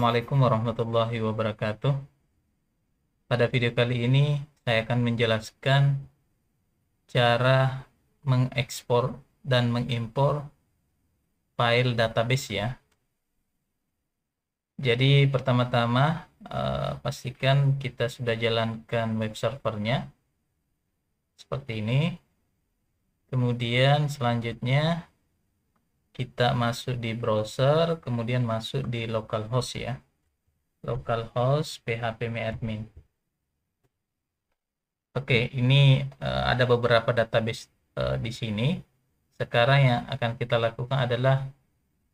Assalamualaikum warahmatullahi wabarakatuh. Pada video kali ini, saya akan menjelaskan cara mengekspor dan mengimpor file database ya. Jadi pertama-tama eh, pastikan kita sudah jalankan web servernya seperti ini. Kemudian selanjutnya kita masuk di browser kemudian masuk di localhost ya localhost phpMyAdmin Oke, ini uh, ada beberapa database uh, di sini. Sekarang yang akan kita lakukan adalah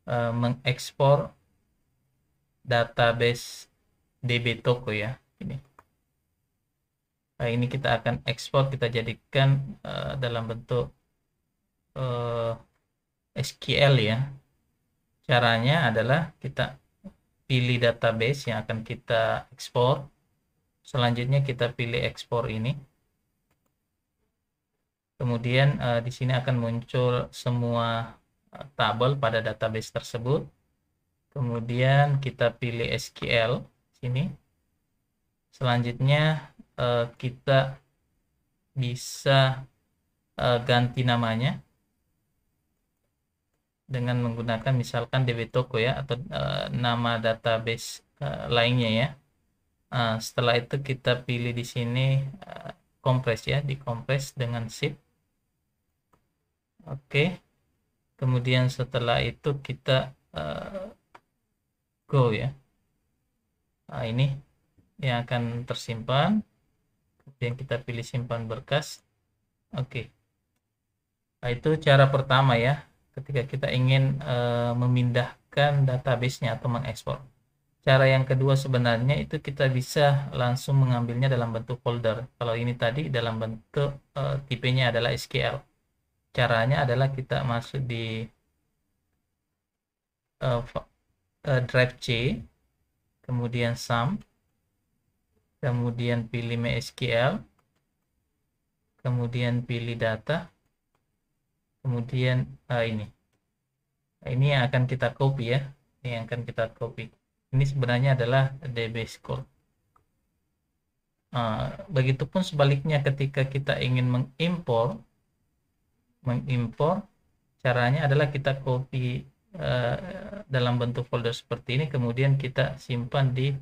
uh, mengekspor database DB toko ya. Ini. Nah, ini kita akan ekspor, kita jadikan uh, dalam bentuk uh, SQL ya. Caranya adalah kita pilih database yang akan kita ekspor. Selanjutnya kita pilih ekspor ini. Kemudian uh, di sini akan muncul semua eh, tabel pada database tersebut. Kemudian kita pilih SQL sini. Selanjutnya uh, kita bisa uh, ganti namanya dengan menggunakan misalkan DB toko ya atau uh, nama database uh, lainnya ya. Uh, setelah itu kita pilih di sini kompres ya, dikompres dengan zip Oke. Okay. Kemudian setelah itu kita uh, go ya. Nah, ini yang akan tersimpan. Kemudian kita pilih simpan berkas. Oke. Okay. Nah, itu cara pertama ya ketika kita ingin e, memindahkan database-nya atau mengekspor. Cara yang kedua sebenarnya itu kita bisa langsung mengambilnya dalam bentuk folder. Kalau ini tadi dalam bentuk e, tipenya adalah SQL. Caranya adalah kita masuk di e, e, drive C, kemudian sum, kemudian pilih MySQL, kemudian pilih data, kemudian uh, ini ini yang akan kita copy ya ini yang akan kita copy ini sebenarnya adalah db score uh, begitupun sebaliknya ketika kita ingin mengimpor mengimpor caranya adalah kita copy uh, dalam bentuk folder seperti ini kemudian kita simpan di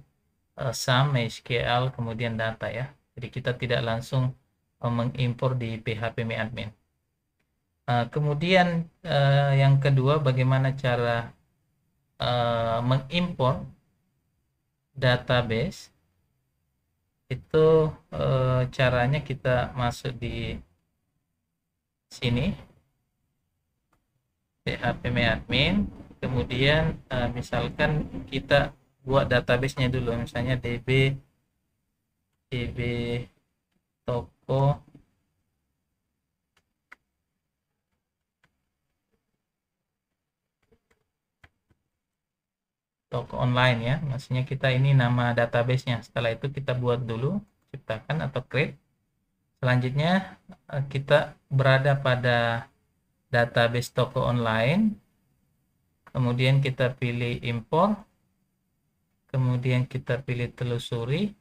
uh, sum SQL kemudian data ya jadi kita tidak langsung mengimpor di phpMyAdmin admin Eh, kemudian uh, yang kedua bagaimana cara uh, mengimpor database itu uh, caranya kita masuk di sini phpmyadmin. kemudian uh, misalkan kita buat databasenya dulu misalnya db db toko online ya maksudnya kita ini nama databasenya setelah itu kita buat dulu ciptakan atau create selanjutnya eh, kita berada pada database toko online kemudian kita pilih import kemudian kita pilih telusuri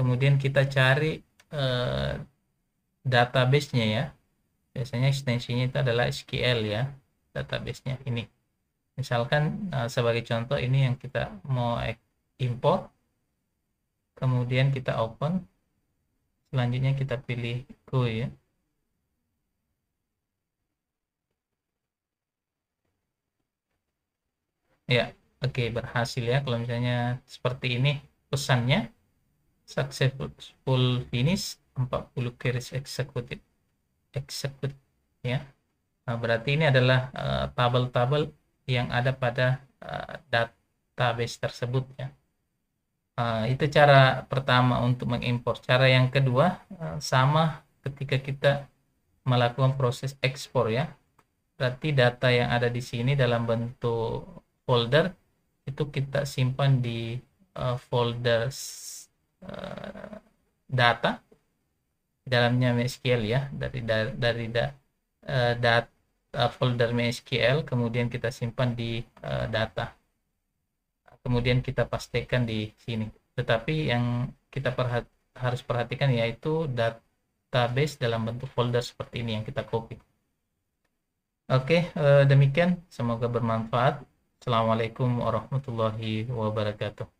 kemudian kita cari eh, databasenya ya biasanya ekstensinya itu adalah SQL ya databasenya ini misalkan uh, sebagai contoh ini yang kita mau import kemudian kita open selanjutnya kita pilih go ya ya oke okay, berhasil ya kalau misalnya seperti ini pesannya successful finish 40 queries executed execute ya nah, berarti ini adalah tabel eh, tabel-tabel yang ada pada uh, database tersebut ya. Uh, itu cara pertama untuk mengimpor. Cara yang kedua uh, sama ketika kita melakukan proses ekspor ya. Berarti data yang ada di sini dalam bentuk folder itu kita simpan di uh, folder uh, data dalamnya MySQL ya dari dari da, uh, data Uh, folder MySQL kemudian kita simpan di uh, data kemudian kita pastikan di sini tetapi yang kita perhat harus perhatikan yaitu database dalam bentuk folder seperti ini yang kita copy oke uh, demikian semoga bermanfaat Assalamualaikum warahmatullahi wabarakatuh